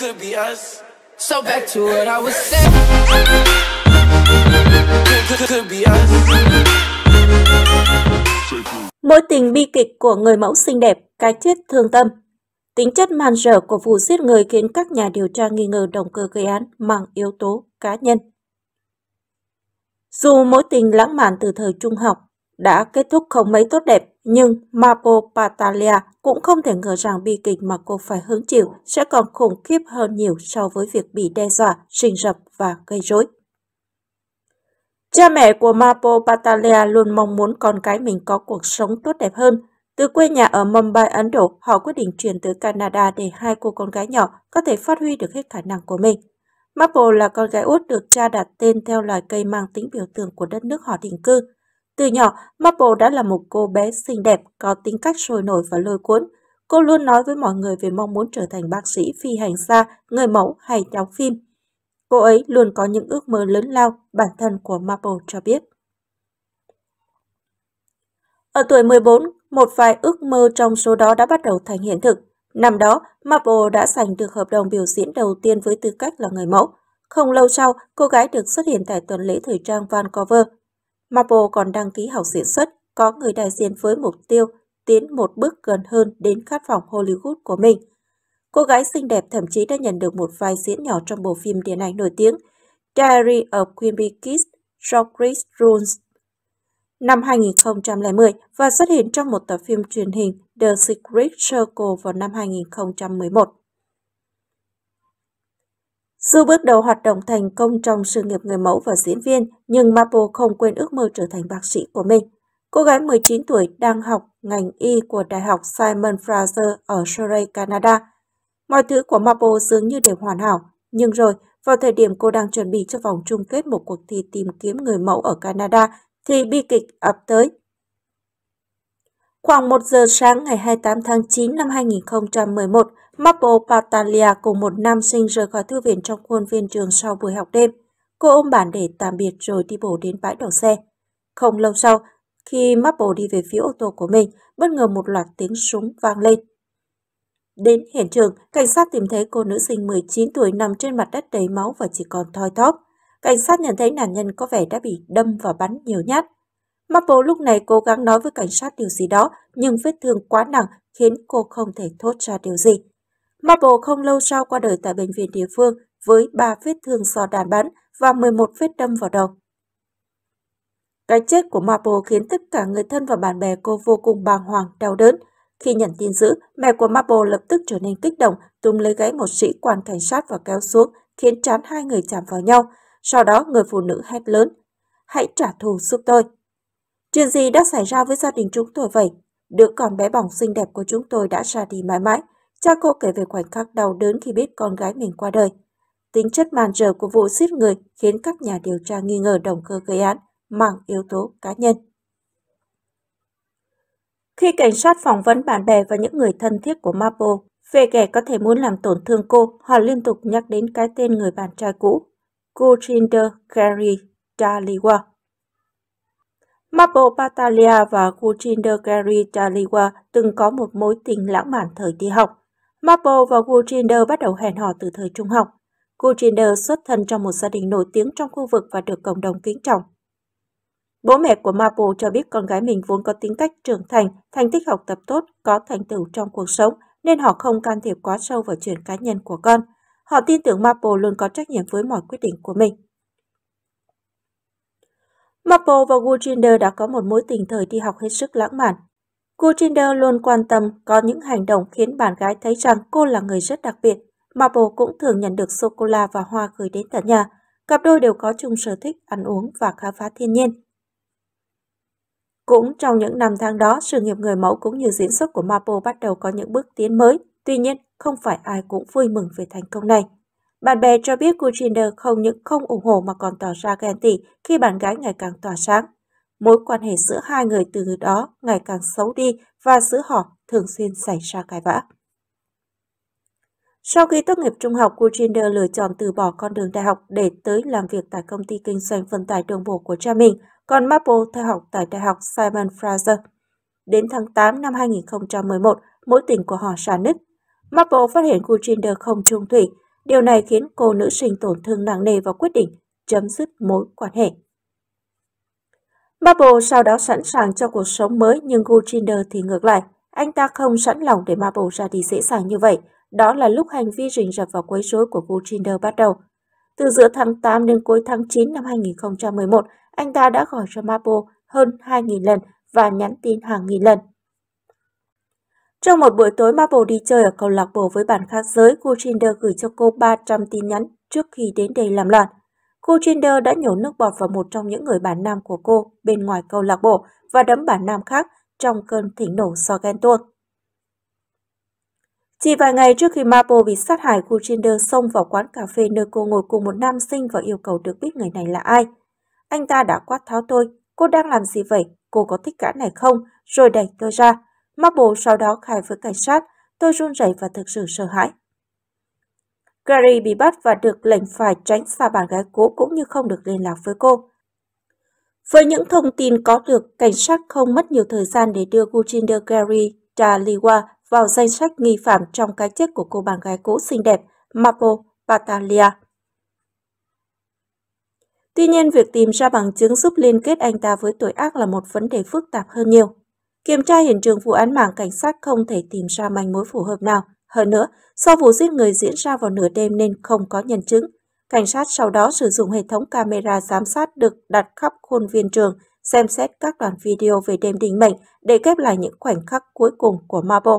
could be us. So back to what I was saying. Could, could be us. Mối tình bi kịch của người mẫu xinh đẹp, cái chết thương tâm. Tính chất màn rở của vụ giết người khiến các nhà điều tra nghi ngờ động cơ gây án mang yếu tố cá nhân. Dù mối tình lãng mạn từ thời trung học đã kết thúc không mấy tốt đẹp, nhưng Mapo Patalia cũng không thể ngờ rằng bi kịch mà cô phải hứng chịu sẽ còn khủng khiếp hơn nhiều so với việc bị đe dọa, rình rập và gây rối. Cha mẹ của Mapo Patalia luôn mong muốn con cái mình có cuộc sống tốt đẹp hơn. Từ quê nhà ở Mumbai, Ấn Độ, họ quyết định chuyển tới Canada để hai cô con gái nhỏ có thể phát huy được hết khả năng của mình. Mapo là con gái út được cha đặt tên theo loài cây mang tính biểu tượng của đất nước họ định cư. Từ nhỏ, Maple đã là một cô bé xinh đẹp, có tính cách sôi nổi và lôi cuốn. Cô luôn nói với mọi người về mong muốn trở thành bác sĩ phi hành gia, người mẫu hay đóng phim. Cô ấy luôn có những ước mơ lớn lao, bản thân của Maple cho biết. Ở tuổi 14, một vài ước mơ trong số đó đã bắt đầu thành hiện thực. Năm đó, Maple đã giành được hợp đồng biểu diễn đầu tiên với tư cách là người mẫu. Không lâu sau, cô gái được xuất hiện tại tuần lễ thời trang Vancouver Marvel còn đăng ký học diễn xuất, có người đại diện với mục tiêu tiến một bước gần hơn đến khát vọng Hollywood của mình. Cô gái xinh đẹp thậm chí đã nhận được một vai diễn nhỏ trong bộ phim điện ảnh nổi tiếng Diary of Queen Bee Kiss do Chris Runes năm 2010 và xuất hiện trong một tập phim truyền hình The Secret Circle vào năm 2011. Dù bước đầu hoạt động thành công trong sự nghiệp người mẫu và diễn viên, nhưng Mapo không quên ước mơ trở thành bác sĩ của mình. Cô gái 19 tuổi đang học ngành y của Đại học Simon Fraser ở Surrey, Canada. Mọi thứ của Mapo dường như đều hoàn hảo, nhưng rồi, vào thời điểm cô đang chuẩn bị cho vòng chung kết một cuộc thi tìm kiếm người mẫu ở Canada, thì bi kịch ập tới. Khoảng 1 giờ sáng ngày 28 tháng 9 năm 2011, Mappo Patalia cùng một nam sinh rời khỏi thư viện trong khuôn viên trường sau buổi học đêm. Cô ôm bản để tạm biệt rồi đi bộ đến bãi đậu xe. Không lâu sau, khi Mappo đi về phía ô tô của mình, bất ngờ một loạt tiếng súng vang lên. Đến hiện trường, cảnh sát tìm thấy cô nữ sinh 19 tuổi nằm trên mặt đất đầy máu và chỉ còn thoi thóp. Cảnh sát nhận thấy nạn nhân có vẻ đã bị đâm và bắn nhiều nhát. Mappo lúc này cố gắng nói với cảnh sát điều gì đó, nhưng vết thương quá nặng khiến cô không thể thốt ra điều gì. Marble không lâu sau qua đời tại bệnh viện địa phương với 3 vết thương do đạn bắn và 11 vết đâm vào đầu. Cái chết của Marble khiến tất cả người thân và bạn bè cô vô cùng bàng hoàng, đau đớn. Khi nhận tin dữ, mẹ của Marble lập tức trở nên kích động, tung lấy gáy một sĩ quan cảnh sát và kéo xuống, khiến chán hai người chạm vào nhau. Sau đó người phụ nữ hét lớn, hãy trả thù giúp tôi. Chuyện gì đã xảy ra với gia đình chúng tôi vậy? Đứa con bé bỏng xinh đẹp của chúng tôi đã ra đi mãi mãi, Cha cô kể về khoảnh khắc đau đớn khi biết con gái mình qua đời. Tính chất màn trở của vụ giết người khiến các nhà điều tra nghi ngờ động cơ gây án mang yếu tố cá nhân. Khi cảnh sát phỏng vấn bạn bè và những người thân thiết của Mapo về kẻ có thể muốn làm tổn thương cô, họ liên tục nhắc đến cái tên người bạn trai cũ, Gujinder Gary Daliwa. Mapo Patalia và Gujinder Gary Daliwa từng có một mối tình lãng mạn thời đi học. Maple và Goldrinder bắt đầu hẹn hò từ thời trung học. Goldrinder xuất thân trong một gia đình nổi tiếng trong khu vực và được cộng đồng kính trọng. Bố mẹ của Maple cho biết con gái mình vốn có tính cách trưởng thành, thành tích học tập tốt, có thành tựu trong cuộc sống, nên họ không can thiệp quá sâu vào chuyện cá nhân của con. Họ tin tưởng Maple luôn có trách nhiệm với mọi quyết định của mình. Maple và Goldrinder đã có một mối tình thời đi học hết sức lãng mạn. Cô Tinder luôn quan tâm có những hành động khiến bạn gái thấy rằng cô là người rất đặc biệt. Marble cũng thường nhận được sô-cô-la và hoa gửi đến tận nhà. Cặp đôi đều có chung sở thích ăn uống và khám phá thiên nhiên. Cũng trong những năm tháng đó, sự nghiệp người mẫu cũng như diễn xuất của Marble bắt đầu có những bước tiến mới. Tuy nhiên, không phải ai cũng vui mừng về thành công này. Bạn bè cho biết Kuchinder không những không ủng hộ mà còn tỏ ra ghen tị khi bạn gái ngày càng tỏa sáng. Mối quan hệ giữa hai người từ đó ngày càng xấu đi và giữa họ thường xuyên xảy ra cãi vã. Sau khi tốt nghiệp trung học, Kuchinder lựa chọn từ bỏ con đường đại học để tới làm việc tại công ty kinh doanh vận tải đường bộ của cha mình, còn Maple theo học tại Đại học Simon Fraser. Đến tháng 8 năm 2011, mối tình của họ xa nứt. Maple phát hiện Kuchinder không trung thủy, điều này khiến cô nữ sinh tổn thương nặng nề và quyết định chấm dứt mối quan hệ. Marble sau đó sẵn sàng cho cuộc sống mới nhưng Gulchinder thì ngược lại. Anh ta không sẵn lòng để Marble ra đi dễ dàng như vậy. Đó là lúc hành vi rình rập vào quấy rối của Gulchinder bắt đầu. Từ giữa tháng 8 đến cuối tháng 9 năm 2011, anh ta đã gọi cho Marble hơn 2.000 lần và nhắn tin hàng nghìn lần. Trong một buổi tối Marble đi chơi ở câu lạc bộ với bạn khác giới, Gulchinder gửi cho cô 300 tin nhắn trước khi đến đây làm loạn. Cô Jinder đã nhổ nước bọt vào một trong những người bạn nam của cô bên ngoài câu lạc bộ và đấm bạn nam khác trong cơn thỉnh nổ so ghen tuông. Chỉ vài ngày trước khi Mapo bị sát hại, cô Kuchinder xông vào quán cà phê nơi cô ngồi cùng một nam sinh và yêu cầu được biết người này là ai. Anh ta đã quát tháo tôi, cô đang làm gì vậy, cô có thích gã này không, rồi đẩy tôi ra. Mapo sau đó khai với cảnh sát, tôi run rẩy và thực sự sợ hãi. Gary bị bắt và được lệnh phải tránh xa bạn gái cũ cũng như không được liên lạc với cô. Với những thông tin có được, cảnh sát không mất nhiều thời gian để đưa Gujinder Gary Daliwa vào danh sách nghi phạm trong cái chết của cô bạn gái cũ xinh đẹp Mapo Patalia. Tuy nhiên, việc tìm ra bằng chứng giúp liên kết anh ta với tội ác là một vấn đề phức tạp hơn nhiều. Kiểm tra hiện trường vụ án mạng, cảnh sát không thể tìm ra manh mối phù hợp nào. Hơn nữa, do vụ giết người diễn ra vào nửa đêm nên không có nhân chứng. Cảnh sát sau đó sử dụng hệ thống camera giám sát được đặt khắp khuôn viên trường, xem xét các đoạn video về đêm đình mệnh để ghép lại những khoảnh khắc cuối cùng của Mapo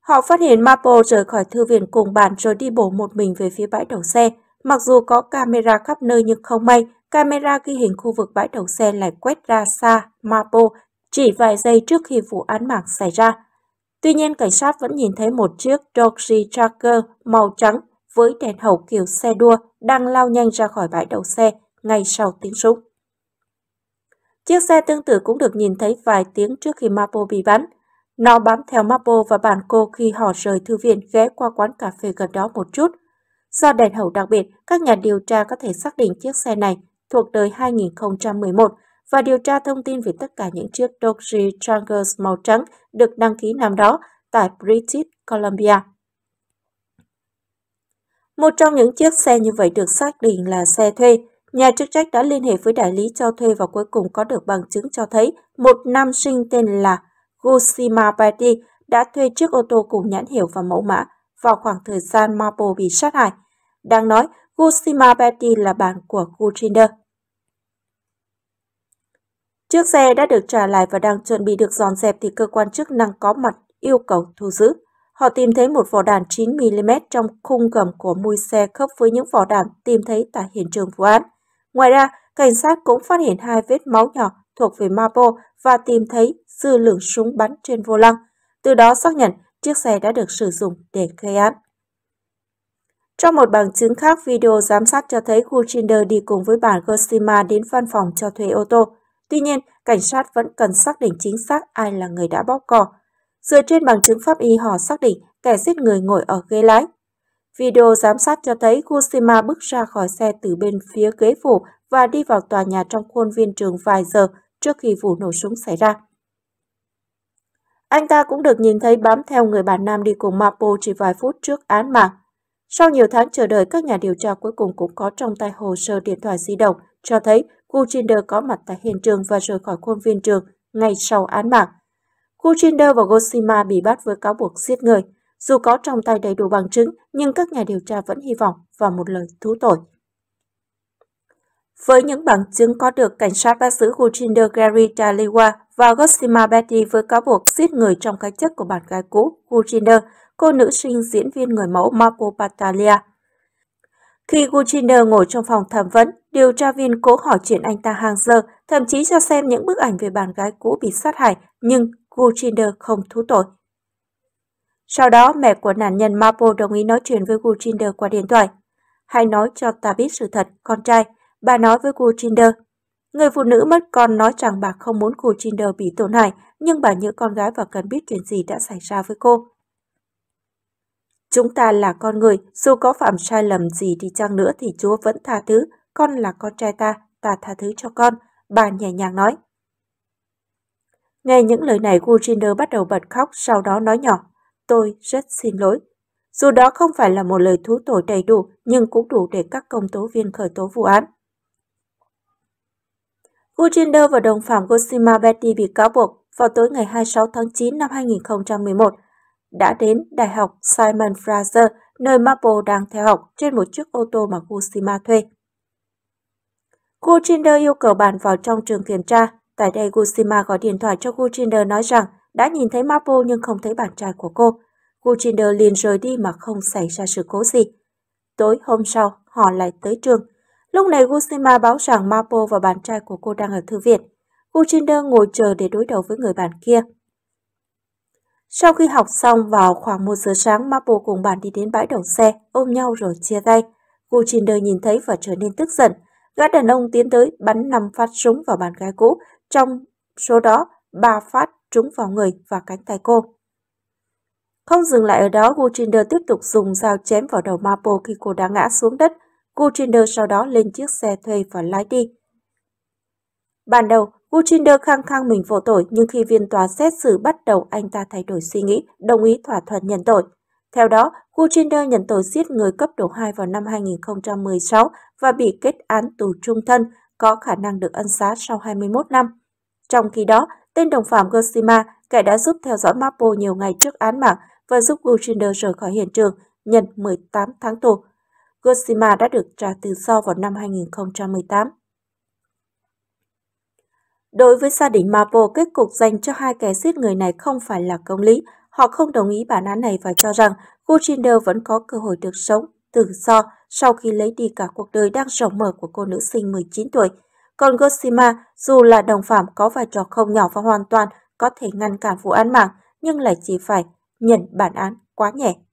Họ phát hiện Mapo rời khỏi thư viện cùng bạn rồi đi bộ một mình về phía bãi đậu xe. Mặc dù có camera khắp nơi nhưng không may, camera ghi hình khu vực bãi đậu xe lại quét ra xa Mapo chỉ vài giây trước khi vụ án mạng xảy ra. Tuy nhiên, cảnh sát vẫn nhìn thấy một chiếc Dodge Charger màu trắng với đèn hậu kiểu xe đua đang lao nhanh ra khỏi bãi đậu xe ngay sau tiếng súng. Chiếc xe tương tự cũng được nhìn thấy vài tiếng trước khi Mapo bị bắn. Nó bám theo Mapo và bạn cô khi họ rời thư viện ghé qua quán cà phê gần đó một chút. Do đèn hậu đặc biệt, các nhà điều tra có thể xác định chiếc xe này thuộc đời 2011 và điều tra thông tin về tất cả những chiếc Dodge Chargers màu trắng được đăng ký năm đó tại British Columbia. Một trong những chiếc xe như vậy được xác định là xe thuê. Nhà chức trách đã liên hệ với đại lý cho thuê và cuối cùng có được bằng chứng cho thấy một nam sinh tên là Gushima Betty đã thuê chiếc ô tô cùng nhãn hiệu và mẫu mã vào khoảng thời gian Marble bị sát hại. Đang nói, Gushima Betty là bạn của Guchinder. Chiếc xe đã được trả lại và đang chuẩn bị được dọn dẹp thì cơ quan chức năng có mặt yêu cầu thu giữ. Họ tìm thấy một vỏ đạn 9mm trong khung gầm của mui xe khớp với những vỏ đạn tìm thấy tại hiện trường vụ án. Ngoài ra, cảnh sát cũng phát hiện hai vết máu nhỏ thuộc về Mapo và tìm thấy dư lượng súng bắn trên vô lăng. Từ đó xác nhận chiếc xe đã được sử dụng để gây án. Trong một bằng chứng khác, video giám sát cho thấy Kuchinder đi cùng với bản Gershima đến văn phòng cho thuê ô tô. Tuy nhiên, cảnh sát vẫn cần xác định chính xác ai là người đã bóp cò. Dựa trên bằng chứng pháp y họ xác định kẻ giết người ngồi ở ghế lái. Video giám sát cho thấy Kushima bước ra khỏi xe từ bên phía ghế phủ và đi vào tòa nhà trong khuôn viên trường vài giờ trước khi vụ nổ súng xảy ra. Anh ta cũng được nhìn thấy bám theo người bạn nam đi cùng Mapo chỉ vài phút trước án mạng. Sau nhiều tháng chờ đợi, các nhà điều tra cuối cùng cũng có trong tay hồ sơ điện thoại di động cho thấy Kuchinder có mặt tại hiện trường và rời khỏi khuôn viên trường ngay sau án mạng. Kuchinder và Goshima bị bắt với cáo buộc giết người. Dù có trong tay đầy đủ bằng chứng, nhưng các nhà điều tra vẫn hy vọng vào một lời thú tội. Với những bằng chứng có được, cảnh sát bắt giữ Gujinder Gary Daliwa và Goshima Betty với cáo buộc giết người trong cái chết của bạn gái cũ Gujinder, cô nữ sinh diễn viên người mẫu Mapo Patalia. Khi Guciner ngồi trong phòng thẩm vấn, điều tra viên cố hỏi chuyện anh ta hàng giờ, thậm chí cho xem những bức ảnh về bạn gái cũ bị sát hại, nhưng Guciner không thú tội. Sau đó, mẹ của nạn nhân Mapo đồng ý nói chuyện với Guciner qua điện thoại. Hãy nói cho ta biết sự thật, con trai. Bà nói với Guciner. Người phụ nữ mất con nói rằng bà không muốn Guciner bị tổn hại, nhưng bà nhớ con gái và cần biết chuyện gì đã xảy ra với cô. Chúng ta là con người, dù có phạm sai lầm gì đi chăng nữa thì Chúa vẫn tha thứ. Con là con trai ta, ta tha thứ cho con, bà nhẹ nhàng nói. Nghe những lời này, Gujinder bắt đầu bật khóc, sau đó nói nhỏ, tôi rất xin lỗi. Dù đó không phải là một lời thú tội đầy đủ, nhưng cũng đủ để các công tố viên khởi tố vụ án. Gujinder và đồng phạm Gosima Betty bị cáo buộc vào tối ngày 26 tháng 9 năm 2011 đã đến Đại học Simon Fraser, nơi Maple đang theo học trên một chiếc ô tô mà Kushima thuê. Kuchinder yêu cầu bạn vào trong trường kiểm tra. Tại đây, Kushima gọi điện thoại cho Kuchinder nói rằng đã nhìn thấy Maple nhưng không thấy bạn trai của cô. Kuchinder liền rời đi mà không xảy ra sự cố gì. Tối hôm sau, họ lại tới trường. Lúc này Kushima báo rằng Mapo và bạn trai của cô đang ở thư viện. Kuchinder ngồi chờ để đối đầu với người bạn kia. Sau khi học xong vào khoảng 1 giờ sáng, Mapo cùng bạn đi đến bãi đậu xe, ôm nhau rồi chia tay. Gu Jinder nhìn thấy và trở nên tức giận. Gã đàn ông tiến tới bắn 5 phát súng vào bạn gái cũ, trong số đó 3 phát trúng vào người và cánh tay cô. Không dừng lại ở đó, Gu tiếp tục dùng dao chém vào đầu Mapo khi cô đã ngã xuống đất. Gu sau đó lên chiếc xe thuê và lái đi. Ban đầu, Guchinder khăng khăng mình vô tội nhưng khi viên tòa xét xử bắt đầu anh ta thay đổi suy nghĩ, đồng ý thỏa thuận nhận tội. Theo đó, Guchinder nhận tội giết người cấp độ 2 vào năm 2016 và bị kết án tù trung thân, có khả năng được ân xá sau 21 năm. Trong khi đó, tên đồng phạm Gosima, kẻ đã giúp theo dõi Mapo nhiều ngày trước án mạng và giúp Guchinder rời khỏi hiện trường, nhận 18 tháng tù. Gosima đã được trả tự do vào năm 2018. Đối với gia đình Mapo kết cục dành cho hai kẻ giết người này không phải là công lý. Họ không đồng ý bản án này và cho rằng Goldrinder vẫn có cơ hội được sống, tự do sau khi lấy đi cả cuộc đời đang rộng mở của cô nữ sinh 19 tuổi. Còn Goshima, dù là đồng phạm có vai trò không nhỏ và hoàn toàn có thể ngăn cản vụ án mạng, nhưng lại chỉ phải nhận bản án quá nhẹ.